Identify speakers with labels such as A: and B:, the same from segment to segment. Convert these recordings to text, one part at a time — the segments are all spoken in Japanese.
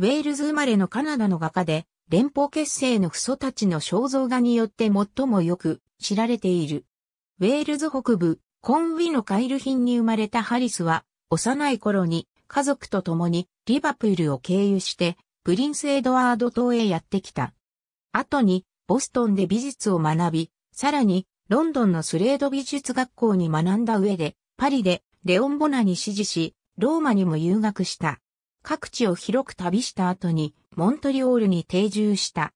A: ウェールズ生まれのカナダの画家で、連邦結成の父祖たちの肖像画によって最もよく知られている。ウェールズ北部、コンウィのカイル品に生まれたハリスは、幼い頃に家族と共にリバプールを経由して、プリンスエドワード島へやってきた。後に、ボストンで美術を学び、さらに、ロンドンのスレード美術学校に学んだ上で、パリでレオン・ボナに指示し、ローマにも留学した。各地を広く旅した後に、モントリオールに定住した。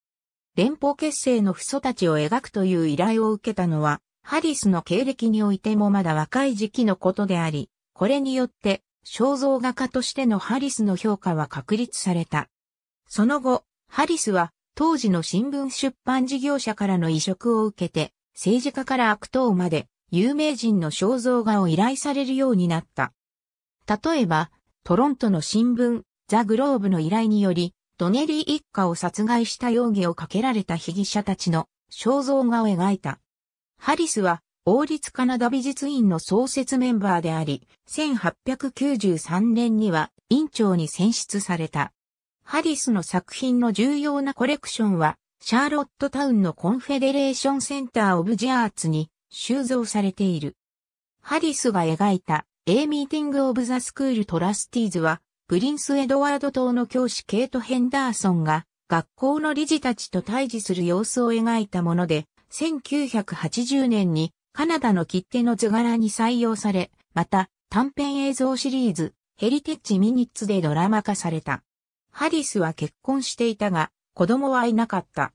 A: 連邦結成の父祖たちを描くという依頼を受けたのは、ハリスの経歴においてもまだ若い時期のことであり、これによって、肖像画家としてのハリスの評価は確立された。その後、ハリスは、当時の新聞出版事業者からの移植を受けて、政治家から悪党まで、有名人の肖像画を依頼されるようになった。例えば、トロントの新聞、ザ・グローブの依頼により、ドネリー一家を殺害した容疑をかけられた被疑者たちの肖像画を描いた。ハリスは、王立カナダ美術院の創設メンバーであり、1893年には院長に選出された。ハリスの作品の重要なコレクションは、シャーロットタウンのコンフェデレーションセンター・オブ・ジアーツに収蔵されている。ハリスが描いた A Meeting of the School Trustees は、プリンスエドワード島の教師ケイト・ヘンダーソンが、学校の理事たちと対峙する様子を描いたもので、1980年にカナダの切手の図柄に採用され、また短編映像シリーズ、ヘリテッジ・ミニッツでドラマ化された。ハリスは結婚していたが、子供はいなかった。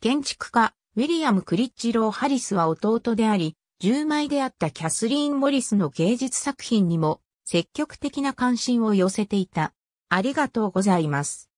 A: 建築家、ウィリアム・クリッチロー・ハリスは弟であり、10枚であったキャスリーン・モリスの芸術作品にも積極的な関心を寄せていた。ありがとうございます。